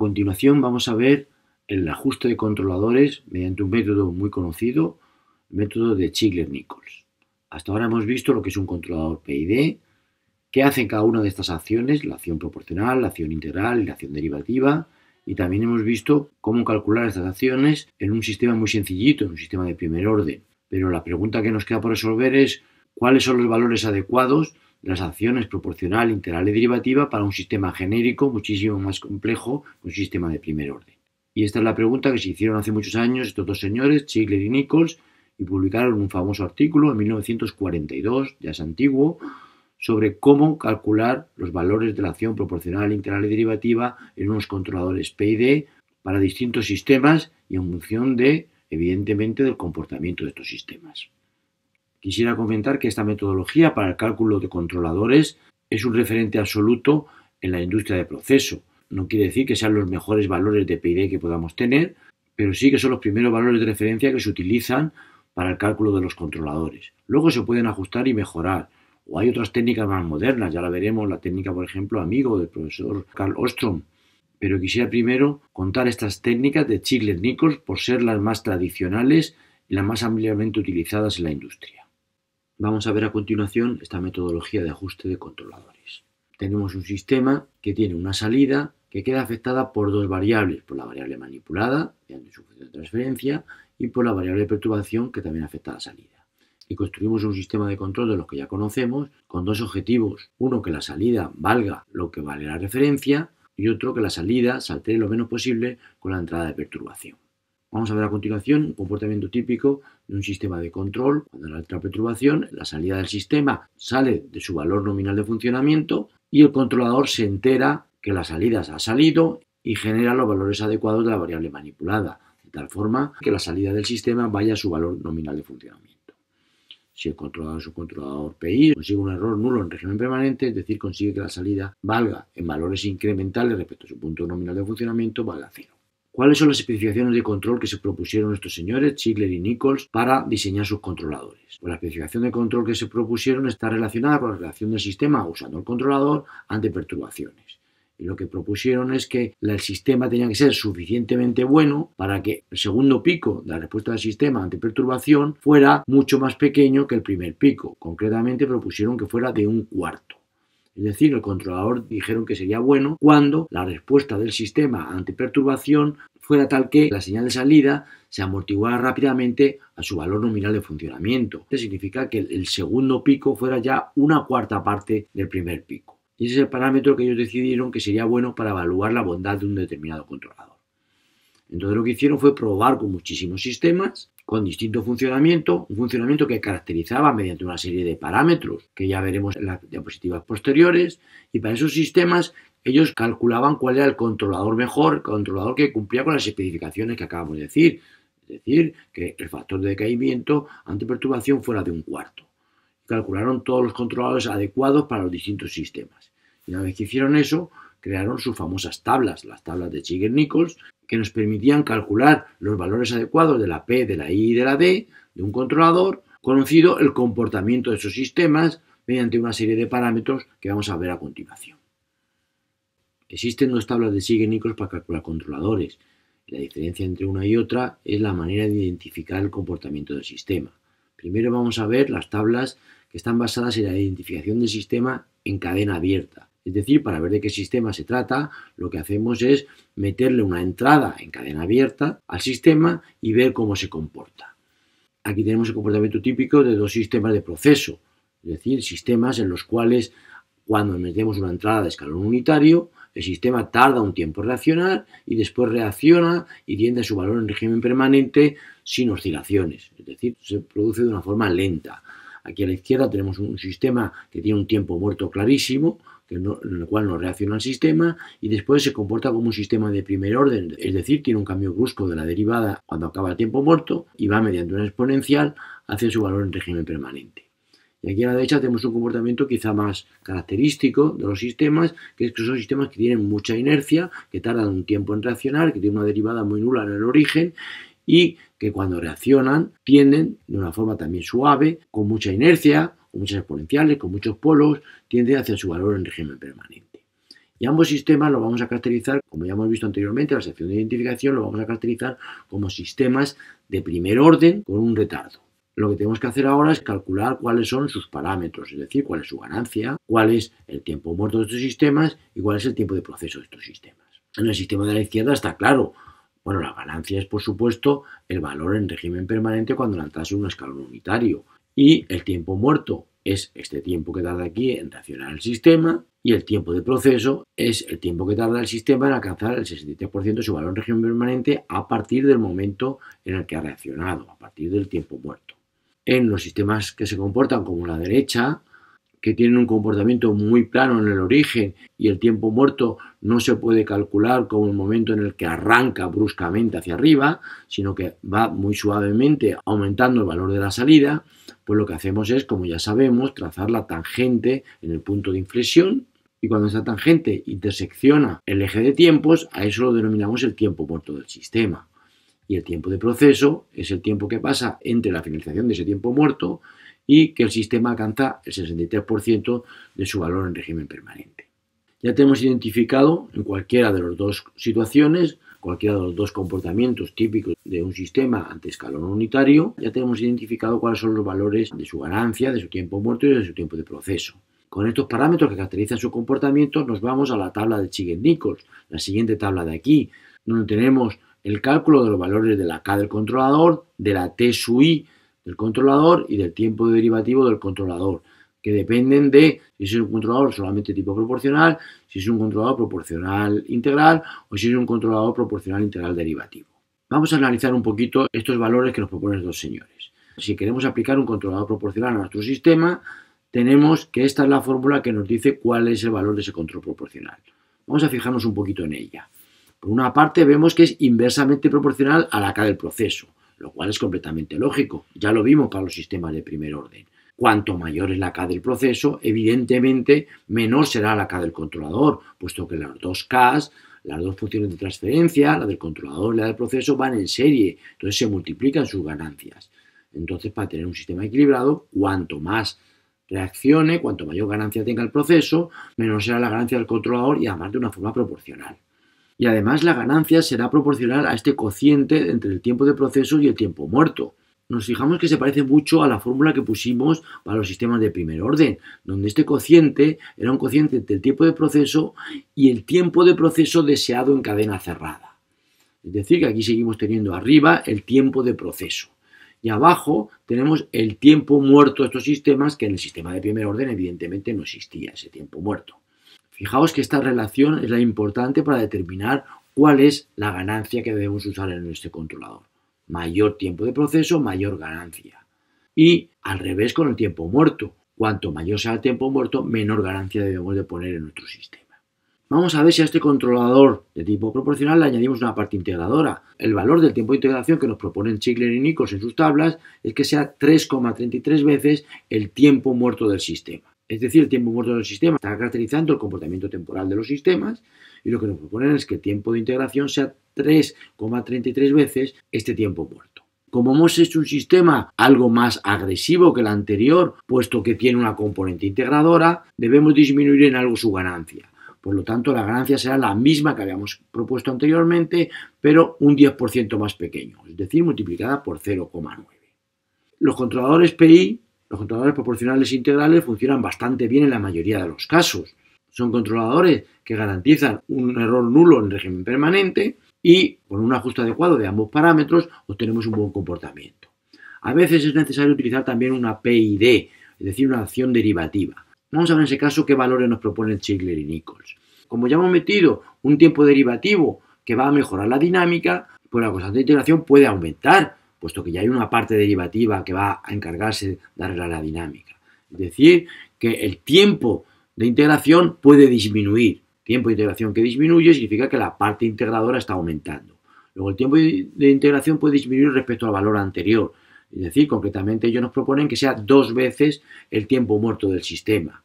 continuación vamos a ver el ajuste de controladores mediante un método muy conocido, el método de Chigler-Nichols. Hasta ahora hemos visto lo que es un controlador PID, qué hacen cada una de estas acciones, la acción proporcional, la acción integral y la acción derivativa, y también hemos visto cómo calcular estas acciones en un sistema muy sencillito, en un sistema de primer orden. Pero la pregunta que nos queda por resolver es cuáles son los valores adecuados las acciones proporcional, integral y derivativa para un sistema genérico muchísimo más complejo que un sistema de primer orden. Y esta es la pregunta que se hicieron hace muchos años estos dos señores, Ziegler y Nichols, y publicaron un famoso artículo en 1942, ya es antiguo, sobre cómo calcular los valores de la acción proporcional, integral y derivativa en unos controladores P y D para distintos sistemas y en función de, evidentemente, del comportamiento de estos sistemas. Quisiera comentar que esta metodología para el cálculo de controladores es un referente absoluto en la industria de proceso. No quiere decir que sean los mejores valores de PID que podamos tener, pero sí que son los primeros valores de referencia que se utilizan para el cálculo de los controladores. Luego se pueden ajustar y mejorar. O hay otras técnicas más modernas, ya la veremos, la técnica, por ejemplo, amigo del profesor Carl Ostrom. Pero quisiera primero contar estas técnicas de Chigler-Nichols por ser las más tradicionales y las más ampliamente utilizadas en la industria. Vamos a ver a continuación esta metodología de ajuste de controladores. Tenemos un sistema que tiene una salida que queda afectada por dos variables, por la variable manipulada, mediante su función de transferencia, y por la variable de perturbación que también afecta a la salida. Y construimos un sistema de control de los que ya conocemos con dos objetivos. Uno, que la salida valga lo que vale la referencia y otro, que la salida salte lo menos posible con la entrada de perturbación. Vamos a ver a continuación un comportamiento típico de un sistema de control. Cuando la alta perturbación, la salida del sistema sale de su valor nominal de funcionamiento y el controlador se entera que la salida ha salido y genera los valores adecuados de la variable manipulada, de tal forma que la salida del sistema vaya a su valor nominal de funcionamiento. Si el controlador controlador PI consigue un error nulo en régimen permanente, es decir, consigue que la salida valga en valores incrementales respecto a su punto nominal de funcionamiento, valga cero. ¿Cuáles son las especificaciones de control que se propusieron estos señores, Ziegler y Nichols, para diseñar sus controladores? Pues la especificación de control que se propusieron está relacionada con la relación del sistema usando el controlador ante perturbaciones. Y lo que propusieron es que el sistema tenía que ser suficientemente bueno para que el segundo pico de la respuesta del sistema ante perturbación fuera mucho más pequeño que el primer pico. Concretamente propusieron que fuera de un cuarto. Es decir, el controlador dijeron que sería bueno cuando la respuesta del sistema ante perturbación fuera tal que la señal de salida se amortiguara rápidamente a su valor nominal de funcionamiento. Esto significa que el segundo pico fuera ya una cuarta parte del primer pico. Y ese es el parámetro que ellos decidieron que sería bueno para evaluar la bondad de un determinado controlador. Entonces lo que hicieron fue probar con muchísimos sistemas, con distinto funcionamiento, un funcionamiento que caracterizaba mediante una serie de parámetros, que ya veremos en las diapositivas posteriores, y para esos sistemas ellos calculaban cuál era el controlador mejor, el controlador que cumplía con las especificaciones que acabamos de decir. Es decir, que el factor de decaimiento ante perturbación fuera de un cuarto. Calcularon todos los controladores adecuados para los distintos sistemas. Y una vez que hicieron eso, crearon sus famosas tablas, las tablas de Chigger-Nichols, que nos permitían calcular los valores adecuados de la P, de la I y de la D de un controlador, conocido el comportamiento de esos sistemas mediante una serie de parámetros que vamos a ver a continuación. Existen dos tablas de signos para calcular controladores. La diferencia entre una y otra es la manera de identificar el comportamiento del sistema. Primero vamos a ver las tablas que están basadas en la identificación del sistema en cadena abierta. Es decir, para ver de qué sistema se trata, lo que hacemos es meterle una entrada en cadena abierta al sistema y ver cómo se comporta. Aquí tenemos el comportamiento típico de dos sistemas de proceso, es decir, sistemas en los cuales cuando metemos una entrada de escalón unitario, el sistema tarda un tiempo en reaccionar y después reacciona y tiende a su valor en régimen permanente sin oscilaciones, es decir, se produce de una forma lenta. Aquí a la izquierda tenemos un sistema que tiene un tiempo muerto clarísimo, que en el cual no reacciona el sistema y después se comporta como un sistema de primer orden, es decir, tiene un cambio brusco de la derivada cuando acaba el tiempo muerto y va mediante una exponencial hacia su valor en régimen permanente. Y aquí a la derecha tenemos un comportamiento quizá más característico de los sistemas, que es que son sistemas que tienen mucha inercia, que tardan un tiempo en reaccionar, que tienen una derivada muy nula en el origen y que cuando reaccionan tienden de una forma también suave, con mucha inercia, con muchas exponenciales, con muchos polos, tienden hacia su valor en régimen permanente. Y ambos sistemas los vamos a caracterizar, como ya hemos visto anteriormente, la sección de identificación lo vamos a caracterizar como sistemas de primer orden con un retardo lo que tenemos que hacer ahora es calcular cuáles son sus parámetros, es decir, cuál es su ganancia, cuál es el tiempo muerto de estos sistemas y cuál es el tiempo de proceso de estos sistemas. En el sistema de la izquierda está claro. Bueno, la ganancia es, por supuesto, el valor en régimen permanente cuando lanzas un escalón unitario. Y el tiempo muerto es este tiempo que tarda aquí en reaccionar el sistema y el tiempo de proceso es el tiempo que tarda el sistema en alcanzar el 63% de su valor en régimen permanente a partir del momento en el que ha reaccionado, a partir del tiempo muerto en los sistemas que se comportan como la derecha, que tienen un comportamiento muy plano en el origen y el tiempo muerto no se puede calcular como el momento en el que arranca bruscamente hacia arriba, sino que va muy suavemente aumentando el valor de la salida, pues lo que hacemos es, como ya sabemos, trazar la tangente en el punto de inflexión y cuando esa tangente intersecciona el eje de tiempos, a eso lo denominamos el tiempo muerto del sistema. Y el tiempo de proceso es el tiempo que pasa entre la finalización de ese tiempo muerto y que el sistema alcanza el 63% de su valor en régimen permanente. Ya tenemos identificado en cualquiera de las dos situaciones, cualquiera de los dos comportamientos típicos de un sistema ante escalón unitario, ya tenemos identificado cuáles son los valores de su ganancia, de su tiempo muerto y de su tiempo de proceso. Con estos parámetros que caracterizan su comportamiento nos vamos a la tabla de Chigen-Nichols, la siguiente tabla de aquí, donde tenemos el cálculo de los valores de la K del controlador, de la T sub I del controlador y del tiempo derivativo del controlador, que dependen de si es un controlador solamente tipo proporcional, si es un controlador proporcional integral o si es un controlador proporcional integral derivativo. Vamos a analizar un poquito estos valores que nos proponen los señores. Si queremos aplicar un controlador proporcional a nuestro sistema, tenemos que esta es la fórmula que nos dice cuál es el valor de ese control proporcional. Vamos a fijarnos un poquito en ella. Por una parte vemos que es inversamente proporcional a la K del proceso, lo cual es completamente lógico, ya lo vimos para los sistemas de primer orden. Cuanto mayor es la K del proceso, evidentemente menor será la K del controlador, puesto que las dos K, las dos funciones de transferencia, la del controlador y la del proceso, van en serie, entonces se multiplican sus ganancias. Entonces, para tener un sistema equilibrado, cuanto más reaccione, cuanto mayor ganancia tenga el proceso, menor será la ganancia del controlador y además de una forma proporcional y además la ganancia será proporcional a este cociente entre el tiempo de proceso y el tiempo muerto. Nos fijamos que se parece mucho a la fórmula que pusimos para los sistemas de primer orden, donde este cociente era un cociente entre el tiempo de proceso y el tiempo de proceso deseado en cadena cerrada. Es decir, que aquí seguimos teniendo arriba el tiempo de proceso y abajo tenemos el tiempo muerto de estos sistemas, que en el sistema de primer orden evidentemente no existía ese tiempo muerto. Fijaos que esta relación es la importante para determinar cuál es la ganancia que debemos usar en este controlador. Mayor tiempo de proceso, mayor ganancia. Y al revés con el tiempo muerto. Cuanto mayor sea el tiempo muerto, menor ganancia debemos de poner en nuestro sistema. Vamos a ver si a este controlador de tipo proporcional le añadimos una parte integradora. El valor del tiempo de integración que nos proponen Chigler y Nichols en sus tablas es que sea 3,33 veces el tiempo muerto del sistema es decir, el tiempo muerto del sistema está caracterizando el comportamiento temporal de los sistemas y lo que nos proponen es que el tiempo de integración sea 3,33 veces este tiempo muerto. Como hemos hecho un sistema algo más agresivo que el anterior, puesto que tiene una componente integradora, debemos disminuir en algo su ganancia. Por lo tanto, la ganancia será la misma que habíamos propuesto anteriormente, pero un 10% más pequeño, es decir, multiplicada por 0,9. Los controladores PI los controladores proporcionales integrales funcionan bastante bien en la mayoría de los casos. Son controladores que garantizan un error nulo en régimen permanente y con un ajuste adecuado de ambos parámetros obtenemos un buen comportamiento. A veces es necesario utilizar también una PID, es decir, una acción derivativa. Vamos a ver en ese caso qué valores nos proponen Chigler y Nichols. Como ya hemos metido un tiempo derivativo que va a mejorar la dinámica, pues la constante de integración puede aumentar puesto que ya hay una parte derivativa que va a encargarse de darle la dinámica. Es decir, que el tiempo de integración puede disminuir. Tiempo de integración que disminuye significa que la parte integradora está aumentando. Luego el tiempo de integración puede disminuir respecto al valor anterior. Es decir, concretamente ellos nos proponen que sea dos veces el tiempo muerto del sistema,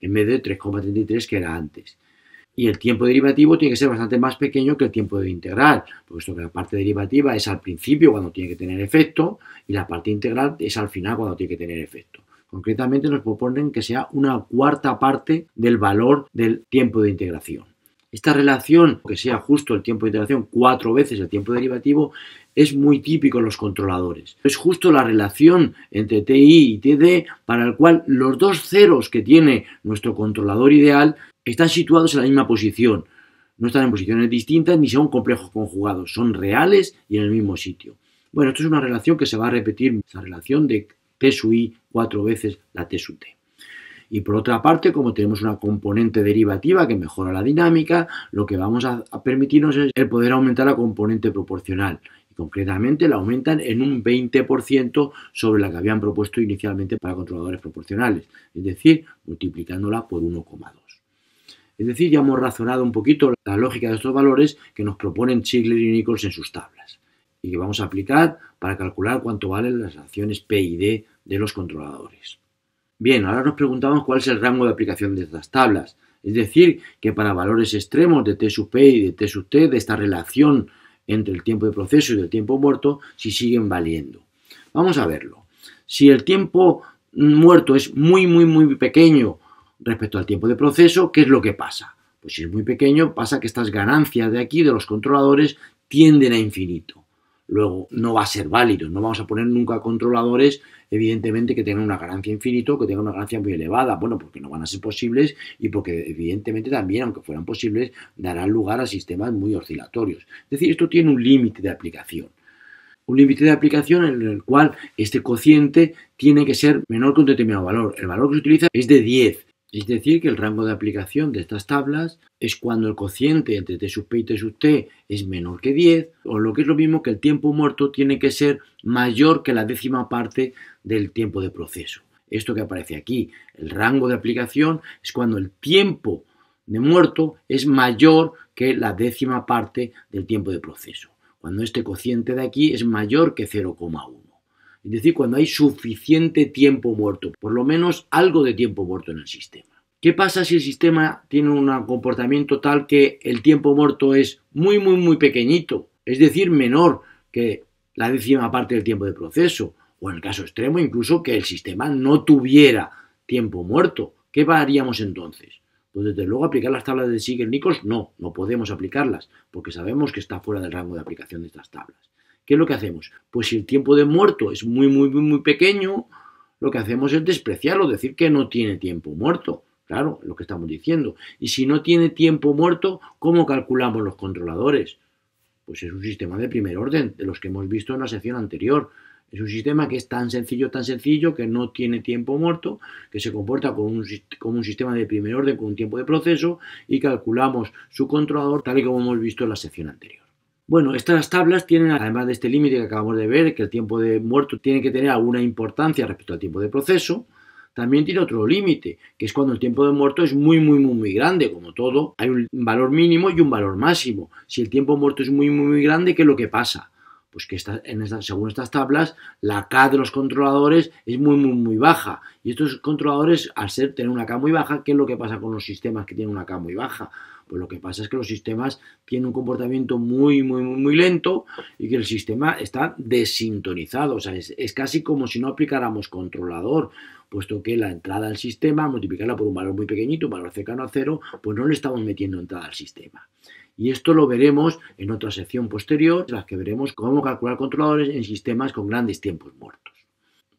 en vez de 3,33 que era antes y el tiempo derivativo tiene que ser bastante más pequeño que el tiempo de integral, puesto que la parte derivativa es al principio cuando tiene que tener efecto y la parte integral es al final cuando tiene que tener efecto. Concretamente nos proponen que sea una cuarta parte del valor del tiempo de integración. Esta relación, que sea justo el tiempo de integración cuatro veces el tiempo derivativo, es muy típico en los controladores. Es justo la relación entre TI y TD para el cual los dos ceros que tiene nuestro controlador ideal están situados en la misma posición, no están en posiciones distintas ni son complejos conjugados, son reales y en el mismo sitio. Bueno, esto es una relación que se va a repetir, esa relación de T sub i cuatro veces la T sub t. Y por otra parte, como tenemos una componente derivativa que mejora la dinámica, lo que vamos a, permitirnos es el poder aumentar la componente proporcional. Y concretamente la aumentan en un 20% sobre la que habían propuesto inicialmente para controladores proporcionales, es decir, multiplicándola por 1,2. Es decir, ya hemos razonado un poquito la lógica de estos valores que nos proponen Chigler y Nichols en sus tablas y que vamos a aplicar para calcular cuánto valen las acciones P y D de los controladores. Bien, ahora nos preguntamos cuál es el rango de aplicación de estas tablas. Es decir, que para valores extremos de T sub P y de T sub T, de esta relación entre el tiempo de proceso y el tiempo muerto, si siguen valiendo. Vamos a verlo. Si el tiempo muerto es muy, muy, muy pequeño respecto al tiempo de proceso, ¿qué es lo que pasa? Pues si es muy pequeño, pasa que estas ganancias de aquí, de los controladores, tienden a infinito. Luego, no va a ser válido, no vamos a poner nunca controladores, evidentemente, que tengan una ganancia infinito, que tengan una ganancia muy elevada. Bueno, porque no van a ser posibles y porque, evidentemente, también, aunque fueran posibles, darán lugar a sistemas muy oscilatorios. Es decir, esto tiene un límite de aplicación un límite de aplicación en el cual este cociente tiene que ser menor que un determinado valor. El valor que se utiliza es de 10 es decir, que el rango de aplicación de estas tablas es cuando el cociente entre t sub p y t sub t es menor que 10, o lo que es lo mismo que el tiempo muerto tiene que ser mayor que la décima parte del tiempo de proceso. Esto que aparece aquí, el rango de aplicación es cuando el tiempo de muerto es mayor que la décima parte del tiempo de proceso, cuando este cociente de aquí es mayor que 0,1. Es decir, cuando hay suficiente tiempo muerto, por lo menos algo de tiempo muerto en el sistema. ¿Qué pasa si el sistema tiene un comportamiento tal que el tiempo muerto es muy, muy, muy pequeñito? Es decir, menor que la décima parte del tiempo de proceso, o en el caso extremo, incluso que el sistema no tuviera tiempo muerto. ¿Qué haríamos entonces? Pues desde luego aplicar las tablas de Sigel-Nichols no, no podemos aplicarlas, porque sabemos que está fuera del rango de aplicación de estas tablas. ¿Qué es lo que hacemos? Pues si el tiempo de muerto es muy, muy, muy, muy pequeño, lo que hacemos es despreciarlo, decir que no tiene tiempo muerto. Claro, lo que estamos diciendo. Y si no tiene tiempo muerto, ¿cómo calculamos los controladores? Pues es un sistema de primer orden, de los que hemos visto en la sección anterior. Es un sistema que es tan sencillo, tan sencillo, que no tiene tiempo muerto, que se comporta como un, como un sistema de primer orden con un tiempo de proceso y calculamos su controlador tal y como hemos visto en la sección anterior. Bueno, estas tablas tienen, además de este límite que acabamos de ver, que el tiempo de muerto tiene que tener alguna importancia respecto al tiempo de proceso, también tiene otro límite, que es cuando el tiempo de muerto es muy, muy, muy, muy grande. Como todo, hay un valor mínimo y un valor máximo. Si el tiempo muerto es muy, muy, muy grande, ¿qué es lo que pasa? Pues que esta, en según estas tablas, la K de los controladores es muy, muy, muy baja. Y estos controladores, al ser tener una K muy baja, ¿qué es lo que pasa con los sistemas que tienen una K muy baja? Pues lo que pasa es que los sistemas tienen un comportamiento muy, muy, muy, lento y que el sistema está desintonizado. O sea, es, casi como si no aplicáramos controlador puesto que la entrada al sistema, multiplicarla por un valor muy pequeñito, un valor cercano a cero, pues no le estamos metiendo entrada al sistema. Y esto lo veremos en otra sección posterior, en la que veremos cómo calcular controladores en sistemas con grandes tiempos muertos.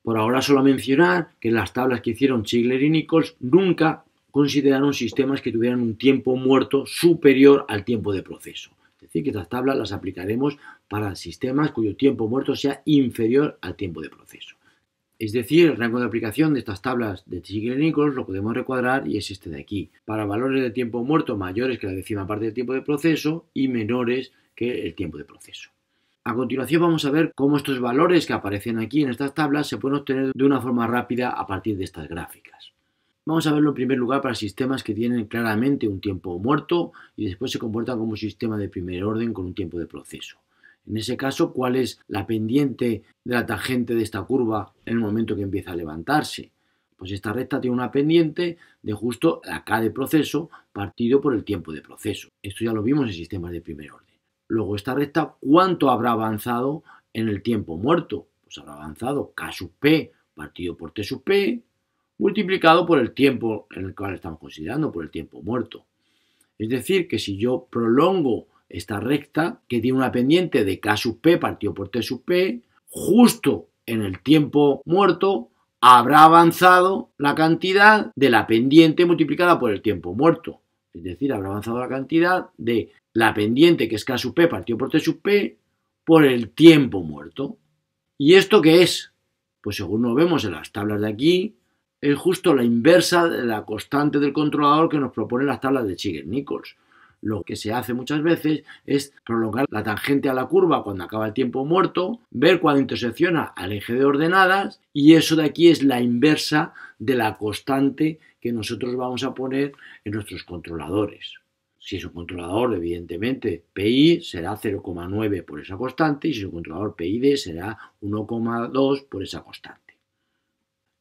Por ahora solo mencionar que las tablas que hicieron Ziegler y Nichols nunca consideraron sistemas que tuvieran un tiempo muerto superior al tiempo de proceso. Es decir, que estas tablas las aplicaremos para sistemas cuyo tiempo muerto sea inferior al tiempo de proceso. Es decir, el rango de aplicación de estas tablas de Ziegler-Nichols lo podemos recuadrar y es este de aquí. Para valores de tiempo muerto mayores que la décima parte del tiempo de proceso y menores que el tiempo de proceso. A continuación vamos a ver cómo estos valores que aparecen aquí en estas tablas se pueden obtener de una forma rápida a partir de estas gráficas. Vamos a verlo en primer lugar para sistemas que tienen claramente un tiempo muerto y después se comportan como un sistema de primer orden con un tiempo de proceso. En ese caso, ¿cuál es la pendiente de la tangente de esta curva en el momento que empieza a levantarse? Pues esta recta tiene una pendiente de justo la K de proceso partido por el tiempo de proceso. Esto ya lo vimos en sistemas de primer orden. Luego, esta recta, ¿cuánto habrá avanzado en el tiempo muerto? Pues habrá avanzado K sub P partido por T sub P multiplicado por el tiempo en el cual estamos considerando, por el tiempo muerto. Es decir, que si yo prolongo esta recta, que tiene una pendiente de K sub P partido por T sub P, justo en el tiempo muerto habrá avanzado la cantidad de la pendiente multiplicada por el tiempo muerto. Es decir, habrá avanzado la cantidad de la pendiente que es K sub P partido por T sub P por el tiempo muerto. ¿Y esto qué es? Pues según lo vemos en las tablas de aquí, es justo la inversa de la constante del controlador que nos proponen las tablas de Chigger-Nichols. Lo que se hace muchas veces es prolongar la tangente a la curva cuando acaba el tiempo muerto, ver cuando intersecciona al eje de ordenadas y eso de aquí es la inversa de la constante que nosotros vamos a poner en nuestros controladores. Si es un controlador, evidentemente, PI será 0,9 por esa constante y si es un controlador PID será 1,2 por esa constante.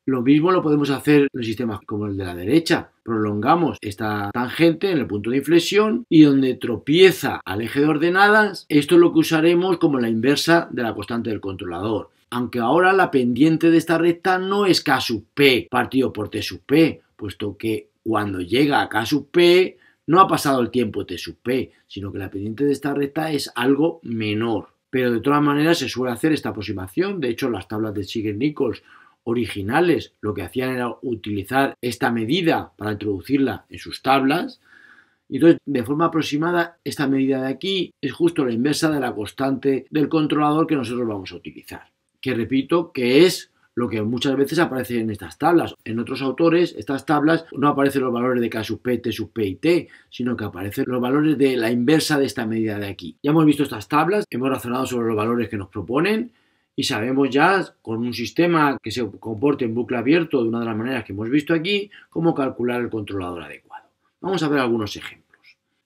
Lo mismo lo podemos hacer en sistemas como el de la derecha. Prolongamos esta tangente en el punto de inflexión y donde tropieza al eje de ordenadas, esto es lo que usaremos como la inversa de la constante del controlador. Aunque ahora la pendiente de esta recta no es K sub P partido por T sub P, puesto que cuando llega a K sub P no ha pasado el tiempo T sub P, sino que la pendiente de esta recta es algo menor. Pero de todas maneras se suele hacer esta aproximación, de hecho las tablas de Sigurd nichols originales lo que hacían era utilizar esta medida para introducirla en sus tablas. Y entonces, de forma aproximada, esta medida de aquí es justo la inversa de la constante del controlador que nosotros vamos a utilizar. Que repito, que es lo que muchas veces aparece en estas tablas. En otros autores, estas tablas no aparecen los valores de K sub P, T sub P y T, sino que aparecen los valores de la inversa de esta medida de aquí. Ya hemos visto estas tablas, hemos razonado sobre los valores que nos proponen, y sabemos ya con un sistema que se comporte en bucle abierto de una de las maneras que hemos visto aquí, cómo calcular el controlador adecuado. Vamos a ver algunos ejemplos.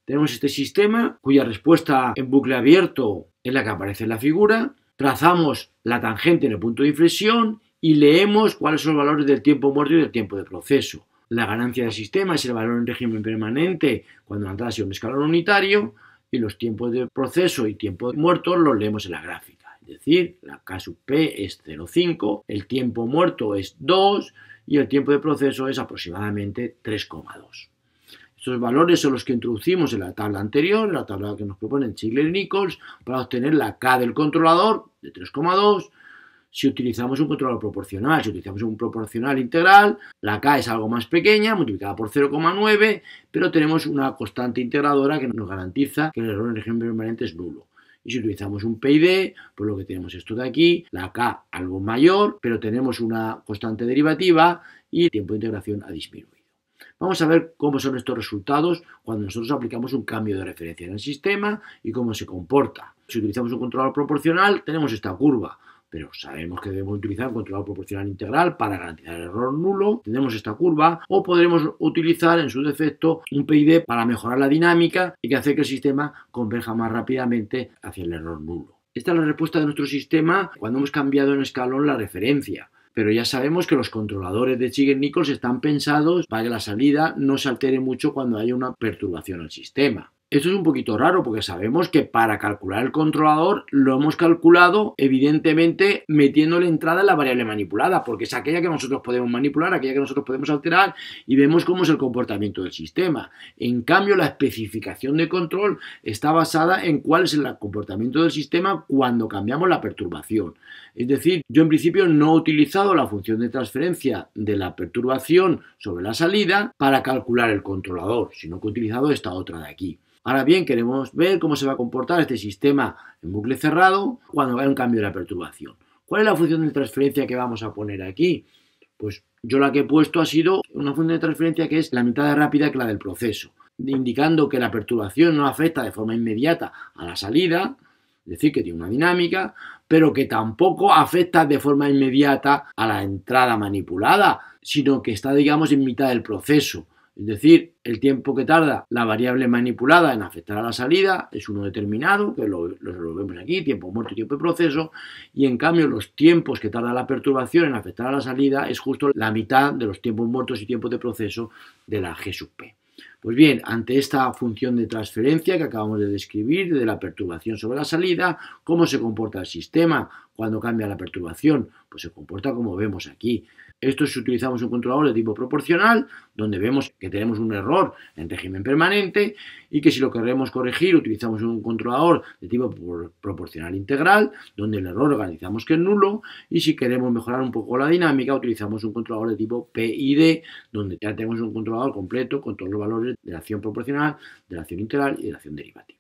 Tenemos este sistema cuya respuesta en bucle abierto es la que aparece en la figura, trazamos la tangente en el punto de inflexión y leemos cuáles son los valores del tiempo muerto y del tiempo de proceso. La ganancia del sistema es el valor en régimen permanente cuando la entrada ha un escalón unitario y los tiempos de proceso y tiempo muerto los leemos en la gráfica decir, la K sub P es 0,5, el tiempo muerto es 2 y el tiempo de proceso es aproximadamente 3,2. Estos valores son los que introducimos en la tabla anterior, la tabla que nos proponen Ziegler y Nichols, para obtener la K del controlador de 3,2. Si utilizamos un controlador proporcional, si utilizamos un proporcional integral, la K es algo más pequeña, multiplicada por 0,9, pero tenemos una constante integradora que nos garantiza que el error en régimen permanente es nulo. Y si utilizamos un PID, pues lo que tenemos esto de aquí, la K algo mayor, pero tenemos una constante derivativa y tiempo de integración ha disminuido. Vamos a ver cómo son estos resultados cuando nosotros aplicamos un cambio de referencia en el sistema y cómo se comporta. Si utilizamos un controlador proporcional, tenemos esta curva pero sabemos que debemos utilizar un controlador proporcional integral para garantizar el error nulo, tenemos esta curva, o podremos utilizar en su defecto un PID para mejorar la dinámica y que hace que el sistema converja más rápidamente hacia el error nulo. Esta es la respuesta de nuestro sistema cuando hemos cambiado en escalón la referencia pero ya sabemos que los controladores de Chigger Nichols están pensados para que la salida no se altere mucho cuando haya una perturbación al sistema. Esto es un poquito raro porque sabemos que para calcular el controlador lo hemos calculado evidentemente metiendo la entrada en la variable manipulada, porque es aquella que nosotros podemos manipular, aquella que nosotros podemos alterar y vemos cómo es el comportamiento del sistema. En cambio, la especificación de control está basada en cuál es el comportamiento del sistema cuando cambiamos la perturbación. Es decir, yo en principio no he utilizado la función de transferencia de la perturbación sobre la salida para calcular el controlador, sino que he utilizado esta otra de aquí. Ahora bien, queremos ver cómo se va a comportar este sistema en bucle cerrado cuando haya un cambio de la perturbación. ¿Cuál es la función de transferencia que vamos a poner aquí? Pues yo la que he puesto ha sido una función de transferencia que es la mitad rápida que la del proceso, indicando que la perturbación no afecta de forma inmediata a la salida, es decir, que tiene una dinámica, pero que tampoco afecta de forma inmediata a la entrada manipulada, sino que está, digamos, en mitad del proceso. Es decir, el tiempo que tarda la variable manipulada en afectar a la salida es uno determinado, que lo, vemos aquí, tiempo muerto y tiempo de proceso, y en cambio los tiempos que tarda la perturbación en afectar a la salida es justo la mitad de los tiempos muertos y tiempos de proceso de la G sub P. Pues bien, ante esta función de transferencia que acabamos de describir, de la perturbación sobre la salida, ¿cómo se comporta el sistema cuando cambia la perturbación? Pues se comporta como vemos aquí. Esto es si utilizamos un controlador de tipo proporcional, donde vemos que tenemos un error en régimen permanente y que si lo queremos corregir utilizamos un controlador de tipo proporcional integral, donde el error organizamos que es nulo y si queremos mejorar un poco la dinámica utilizamos un controlador de tipo PID, donde ya tenemos un controlador completo con todos los valores de la acción proporcional, de la acción integral y de la acción derivativa.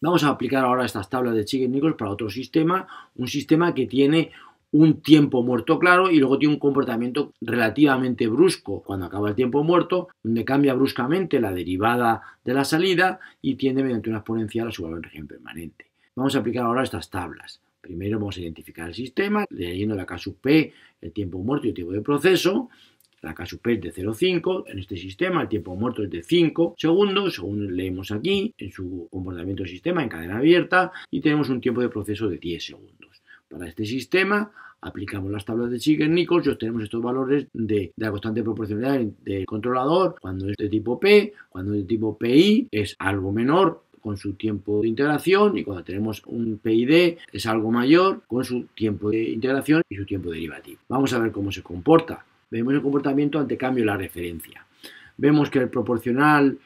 Vamos a aplicar ahora estas tablas de chicken para otro sistema, un sistema que tiene un tiempo muerto claro y luego tiene un comportamiento relativamente brusco cuando acaba el tiempo muerto, donde cambia bruscamente la derivada de la salida y tiende mediante una exponencial a su valor en régimen permanente. Vamos a aplicar ahora estas tablas. Primero vamos a identificar el sistema, leyendo la K sub P, el tiempo muerto y el tiempo de proceso. La K sub P es de 0,5. En este sistema el tiempo muerto es de 5 segundos, según leemos aquí, en su comportamiento del sistema en cadena abierta, y tenemos un tiempo de proceso de 10 segundos. Para este sistema aplicamos las tablas de Ziegler-Nichols y obtenemos estos valores de, la constante proporcionalidad del controlador cuando es de tipo P, cuando es de tipo PI es algo menor con su tiempo de integración y cuando tenemos un PID es algo mayor con su tiempo de integración y su tiempo derivativo. Vamos a ver cómo se comporta. Vemos el comportamiento ante cambio de la referencia. Vemos que el proporcional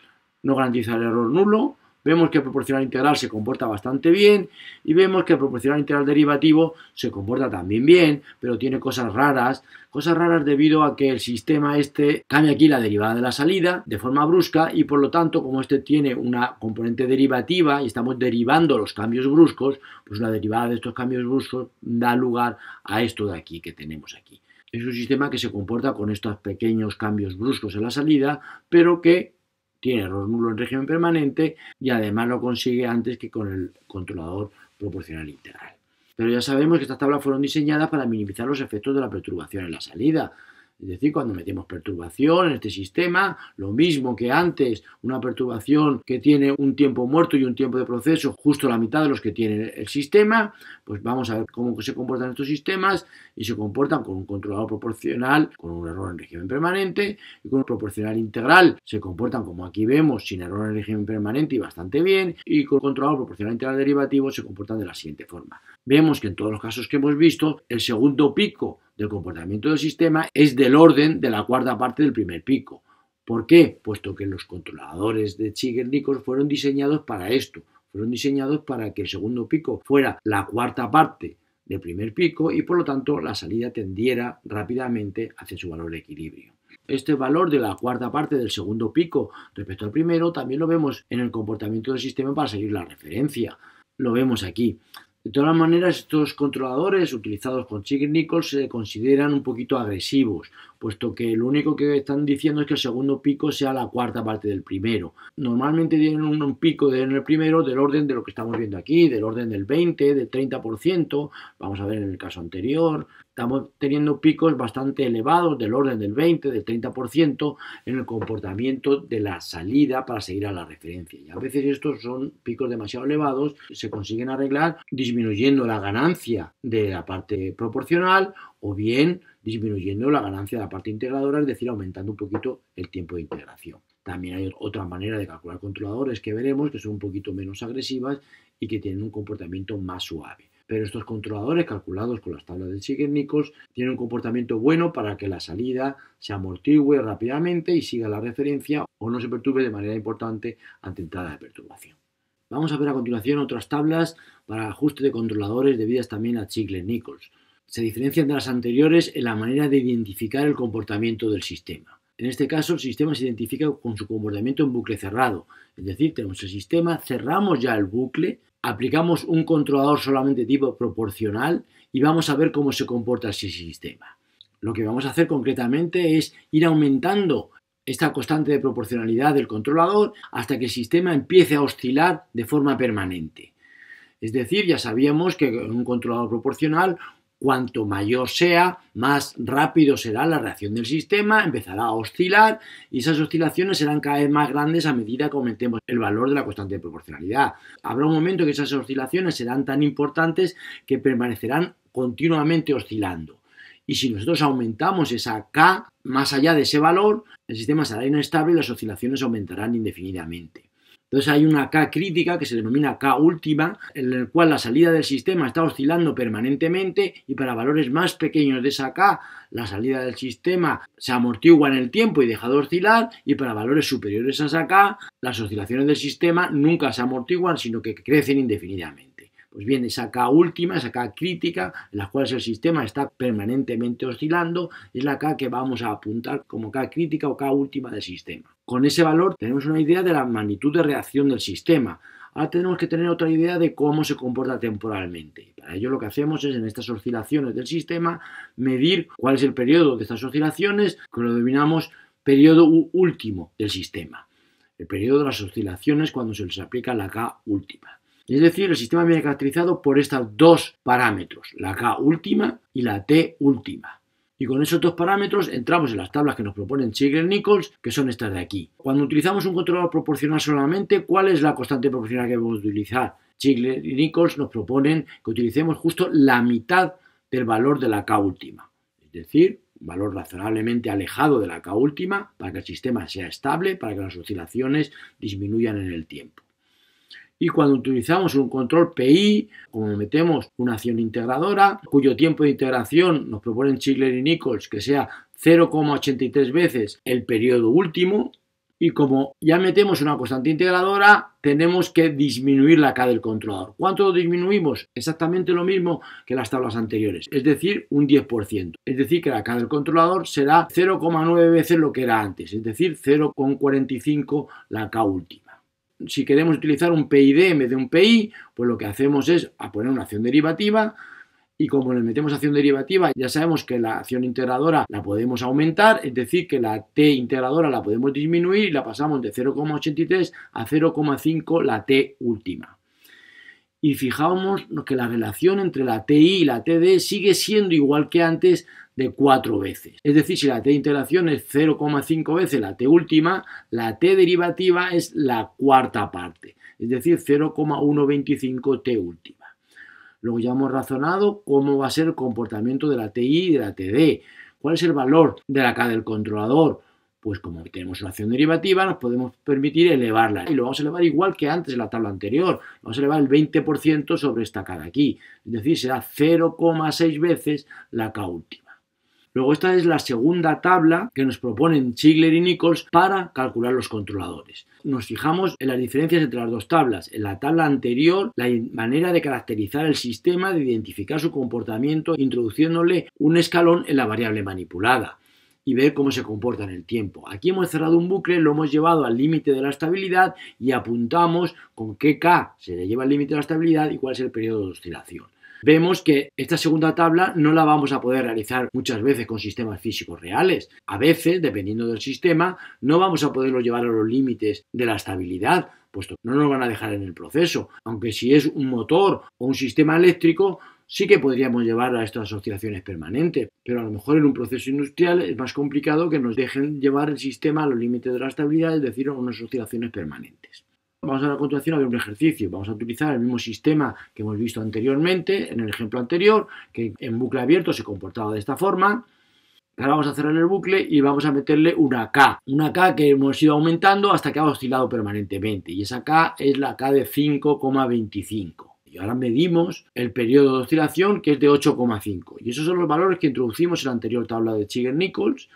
no garantiza el error nulo, Vemos que el proporcional integral se comporta bastante bien y vemos que el proporcional integral derivativo se comporta también bien, pero tiene cosas raras. Cosas raras debido a que el sistema este cambia aquí la derivada de la salida de forma brusca y por lo tanto como este tiene una componente derivativa y estamos derivando los cambios bruscos, pues la derivada de estos cambios bruscos da lugar a esto de aquí que tenemos aquí. Es un sistema que se comporta con estos pequeños cambios bruscos en la salida, pero que tiene error nulo en régimen permanente y además lo consigue antes que con el controlador proporcional integral. Pero ya sabemos que estas tablas fueron diseñadas para minimizar los efectos de la perturbación en la salida. Es decir, cuando metemos perturbación en este sistema, lo mismo que antes, una perturbación que tiene un tiempo muerto y un tiempo de proceso justo la mitad de los que tiene el sistema, pues vamos a ver cómo se comportan estos sistemas y se comportan con un controlador proporcional, con un error en régimen permanente y con un proporcional integral. Se comportan como aquí vemos, sin error en régimen permanente y bastante bien y con controlador proporcional integral derivativo se comportan de la siguiente forma. Vemos que en todos los casos que hemos visto, el segundo pico del comportamiento del sistema es del orden de la cuarta parte del primer pico. ¿Por qué? Puesto que los controladores de Chigger-Nichols fueron diseñados para esto, fueron diseñados para que el segundo pico fuera la cuarta parte del primer pico y por lo tanto la salida tendiera rápidamente hacia su valor de equilibrio. Este valor de la cuarta parte del segundo pico respecto al primero también lo vemos en el comportamiento del sistema para seguir la referencia. Lo vemos aquí. De todas maneras, estos controladores utilizados con Chig Nichols se consideran un poquito agresivos, puesto que lo único que están diciendo es que el segundo pico sea la cuarta parte del primero. Normalmente tienen un pico en el primero del orden de lo que estamos viendo aquí, del orden del 20, del 30%, vamos a ver en el caso anterior, estamos teniendo picos bastante elevados del orden del 20, del 30% en el comportamiento de la salida para seguir a la referencia. Y a veces estos son picos demasiado elevados, se consiguen arreglar disminuyendo la ganancia de la parte proporcional o bien disminuyendo la ganancia de la parte integradora, es decir, aumentando un poquito el tiempo de integración. También hay otra manera de calcular controladores que veremos, que son un poquito menos agresivas y que tienen un comportamiento más suave. Pero estos controladores calculados con las tablas de Ziegler-Nichols tienen un comportamiento bueno para que la salida se amortigüe rápidamente y siga la referencia o no se perturbe de manera importante ante entrada de perturbación. Vamos a ver a continuación otras tablas para ajuste de controladores debidas también a chicle nichols se diferencian de las anteriores en la manera de identificar el comportamiento del sistema. En este caso, el sistema se identifica con su comportamiento en bucle cerrado. Es decir, tenemos el sistema, cerramos ya el bucle, aplicamos un controlador solamente tipo proporcional y vamos a ver cómo se comporta ese sistema. Lo que vamos a hacer concretamente es ir aumentando esta constante de proporcionalidad del controlador hasta que el sistema empiece a oscilar de forma permanente. Es decir, ya sabíamos que en un controlador proporcional Cuanto mayor sea, más rápido será la reacción del sistema, empezará a oscilar y esas oscilaciones serán cada vez más grandes a medida que aumentemos el valor de la constante de proporcionalidad. Habrá un momento que esas oscilaciones serán tan importantes que permanecerán continuamente oscilando. Y si nosotros aumentamos esa K más allá de ese valor, el sistema será inestable y las oscilaciones aumentarán indefinidamente. Entonces hay una K crítica que se denomina K última, en el cual la salida del sistema está oscilando permanentemente y para valores más pequeños de esa K, la salida del sistema se amortigua en el tiempo y deja de oscilar y para valores superiores a esa K, las oscilaciones del sistema nunca se amortiguan, sino que crecen indefinidamente pues bien, esa K última, esa K crítica, en la cual el sistema está permanentemente oscilando, es la K que vamos a apuntar como K crítica o K última del sistema. Con ese valor tenemos una idea de la magnitud de reacción del sistema. Ahora tenemos que tener otra idea de cómo se comporta temporalmente. Para ello lo que hacemos es en estas oscilaciones del sistema medir cuál es el periodo de estas oscilaciones, que lo denominamos periodo último del sistema. El periodo de las oscilaciones cuando se les aplica la K última. Es decir, el sistema viene caracterizado por estos dos parámetros, la K última y la T última. Y con esos dos parámetros entramos en las tablas que nos proponen y nichols que son estas de aquí. Cuando utilizamos un controlador proporcional solamente, ¿cuál es la constante proporcional que debemos utilizar? Ziegler y Nichols nos proponen que utilicemos justo la mitad del valor de la K última. Es decir, un valor razonablemente alejado de la K última para que el sistema sea estable, para que las oscilaciones disminuyan en el tiempo. Y cuando utilizamos un control PI, como metemos una acción integradora, cuyo tiempo de integración nos proponen Chigler y Nichols que sea 0,83 veces el periodo último, y como ya metemos una constante integradora, tenemos que disminuir la K del controlador. ¿Cuánto disminuimos? Exactamente lo mismo que las tablas anteriores, es decir, un 10%. Es decir, que la K del controlador será 0,9 veces lo que era antes, es decir, 0,45 la K última si queremos utilizar un PID en vez de un PI, pues lo que hacemos es poner una acción derivativa y como le metemos acción derivativa, ya sabemos que la acción integradora la podemos aumentar, es decir, que la T integradora la podemos disminuir y la pasamos de 0,83 a 0,5 la T última y fijamos que la relación entre la TI y la TD sigue siendo igual que antes de cuatro veces. Es decir, si la T de integración es 0,5 veces la T última, la T derivativa es la cuarta parte, es decir, 0,125 T última. Luego ya hemos razonado cómo va a ser el comportamiento de la TI y de la TD, cuál es el valor de la K del controlador, pues como tenemos una acción derivativa, nos podemos permitir elevarla. Y lo vamos a elevar igual que antes en la tabla anterior. Vamos a elevar el 20% sobre esta K aquí. Es decir, será 0,6 veces la K última. Luego esta es la segunda tabla que nos proponen Ziegler y Nichols para calcular los controladores. Nos fijamos en las diferencias entre las dos tablas. En la tabla anterior, la manera de caracterizar el sistema, de identificar su comportamiento, introduciéndole un escalón en la variable manipulada y ver cómo se comporta en el tiempo. Aquí hemos cerrado un bucle, lo hemos llevado al límite de la estabilidad y apuntamos con qué K se le lleva al límite de la estabilidad y cuál es el periodo de oscilación. Vemos que esta segunda tabla no la vamos a poder realizar muchas veces con sistemas físicos reales. A veces, dependiendo del sistema, no vamos a poderlo llevar a los límites de la estabilidad, puesto que no nos van a dejar en el proceso. Aunque si es un motor o un sistema eléctrico, sí que podríamos llevar a estas oscilaciones permanentes, pero a lo mejor en un proceso industrial es más complicado que nos dejen llevar el sistema a los límites de la estabilidad, es decir, a unas oscilaciones permanentes. Vamos a la continuación a ver un ejercicio. Vamos a utilizar el mismo sistema que hemos visto anteriormente, en el ejemplo anterior, que en bucle abierto se comportaba de esta forma. Ahora vamos a cerrar el bucle y vamos a meterle una K. Una K que hemos ido aumentando hasta que ha oscilado permanentemente. Y esa K es la K de 5,25. Y ahora medimos el periodo de oscilación que es de 8,5. Y esos son los valores que introducimos en la anterior tabla de Chigger-Nichols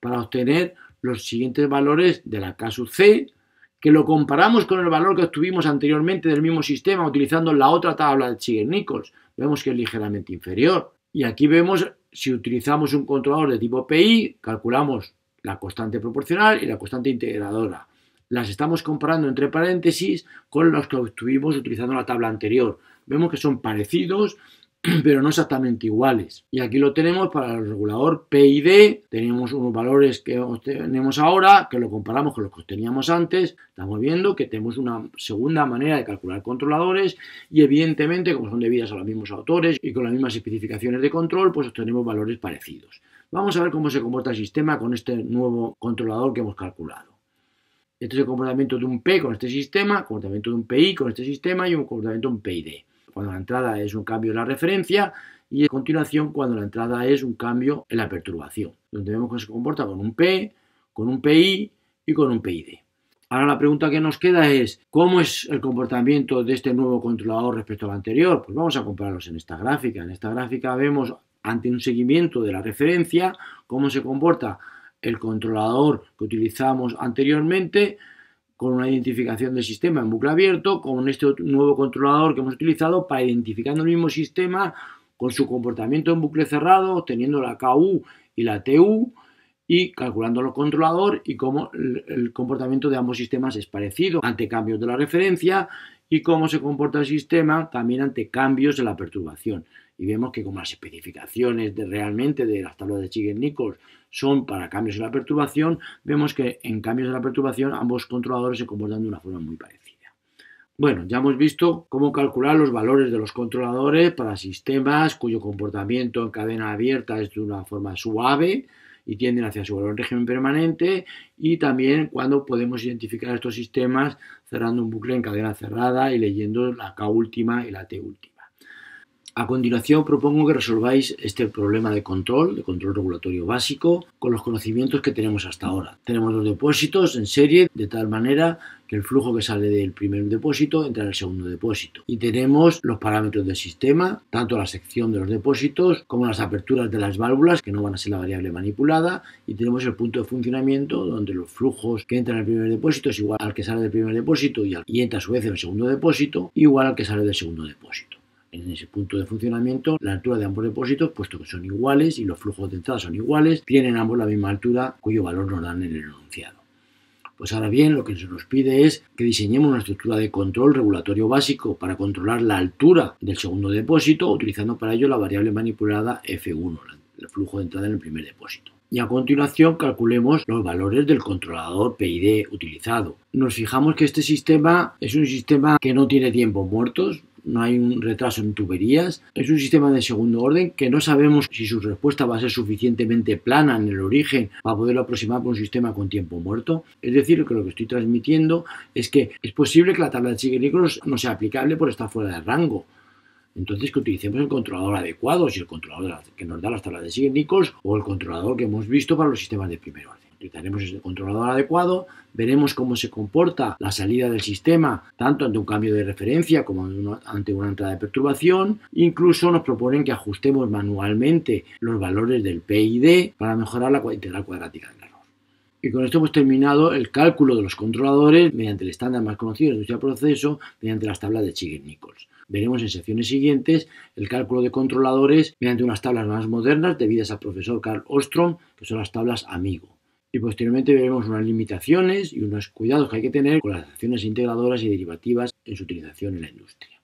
para obtener los siguientes valores de la K C, que lo comparamos con el valor que obtuvimos anteriormente del mismo sistema utilizando la otra tabla de Chigger-Nichols. Vemos que es ligeramente inferior. Y aquí vemos si utilizamos un controlador de tipo PI, calculamos la constante proporcional y la constante integradora las estamos comparando entre paréntesis con los que obtuvimos utilizando la tabla anterior. Vemos que son parecidos, pero no exactamente iguales. Y aquí lo tenemos para el regulador PID, y Tenemos unos valores que tenemos ahora, que lo comparamos con los que teníamos antes. Estamos viendo que tenemos una segunda manera de calcular controladores y evidentemente, como son debidas a los mismos autores y con las mismas especificaciones de control, pues obtenemos valores parecidos. Vamos a ver cómo se comporta el sistema con este nuevo controlador que hemos calculado. Este es el comportamiento de un P con este sistema, comportamiento de un PI con este sistema y un comportamiento de un PID. Cuando la entrada es un cambio en la referencia y a continuación cuando la entrada es un cambio en la perturbación, donde vemos que se comporta con un P, con un PI y con un PID. Ahora la pregunta que nos queda es, ¿cómo es el comportamiento de este nuevo controlador respecto al anterior? Pues vamos a compararlos en esta gráfica. En esta gráfica vemos ante un seguimiento de la referencia cómo se comporta el controlador que utilizamos anteriormente con una identificación del sistema en bucle abierto, con este nuevo controlador que hemos utilizado para identificar el mismo sistema con su comportamiento en bucle cerrado, obteniendo la KU y la TU y calculando el controlador y cómo el comportamiento de ambos sistemas es parecido ante cambios de la referencia y cómo se comporta el sistema también ante cambios de la perturbación. Y vemos que como las especificaciones realmente de las tablas de Chigger-Nichols son para cambios en la perturbación, vemos que en cambios de la perturbación ambos controladores se comportan de una forma muy parecida. Bueno, ya hemos visto cómo calcular los valores de los controladores para sistemas cuyo comportamiento en cadena abierta es de una forma suave y tienden hacia su valor en régimen permanente y también cuando podemos identificar estos sistemas cerrando un bucle en cadena cerrada y leyendo la K última y la T última. A continuación propongo que resolváis este problema de control, de control regulatorio básico, con los conocimientos que tenemos hasta ahora. Tenemos los depósitos en serie, de tal manera que el flujo que sale del primer depósito entra en el segundo depósito. Y tenemos los parámetros del sistema, tanto la sección de los depósitos como las aperturas de las válvulas, que no van a ser la variable manipulada. Y tenemos el punto de funcionamiento, donde los flujos que entran el primer depósito es igual al que sale del primer depósito y, y entra a su vez en el segundo depósito, igual al que sale del segundo depósito en ese punto de funcionamiento la altura de ambos depósitos, puesto que son iguales y los flujos de entrada son iguales, tienen ambos la misma altura cuyo valor nos dan en el enunciado. Pues ahora bien, lo que se nos pide es que diseñemos una estructura de control regulatorio básico para controlar la altura del segundo depósito, utilizando para ello la variable manipulada F1, el flujo de entrada en el primer depósito. Y a continuación calculemos los valores del controlador PID utilizado. Nos fijamos que este sistema es un sistema que no tiene tiempos muertos, no hay un retraso en tuberías. Es un sistema de segundo orden que no sabemos si su respuesta va a ser suficientemente plana en el origen para poderlo aproximar por un sistema con tiempo muerto. Es decir, que lo que estoy transmitiendo es que es posible que la tabla de Schengen-Nichols no sea aplicable por estar fuera de rango. Entonces que utilicemos el controlador adecuado, si el controlador que nos da las tablas de Nichols o el controlador que hemos visto para los sistemas de primer orden. Tenemos este controlador adecuado, veremos cómo se comporta la salida del sistema, tanto ante un cambio de referencia como ante una entrada de perturbación. Incluso nos proponen que ajustemos manualmente los valores del PID para mejorar la integral cuadrática del error. Y con esto hemos terminado el cálculo de los controladores mediante el estándar más conocido de de proceso, mediante las tablas de Chigger-Nichols. Veremos en secciones siguientes el cálculo de controladores mediante unas tablas más modernas debidas al profesor Carl Ostrom, que son las tablas Amigo. Y posteriormente veremos unas limitaciones y unos cuidados que hay que tener con las acciones integradoras y derivativas en su utilización en la industria.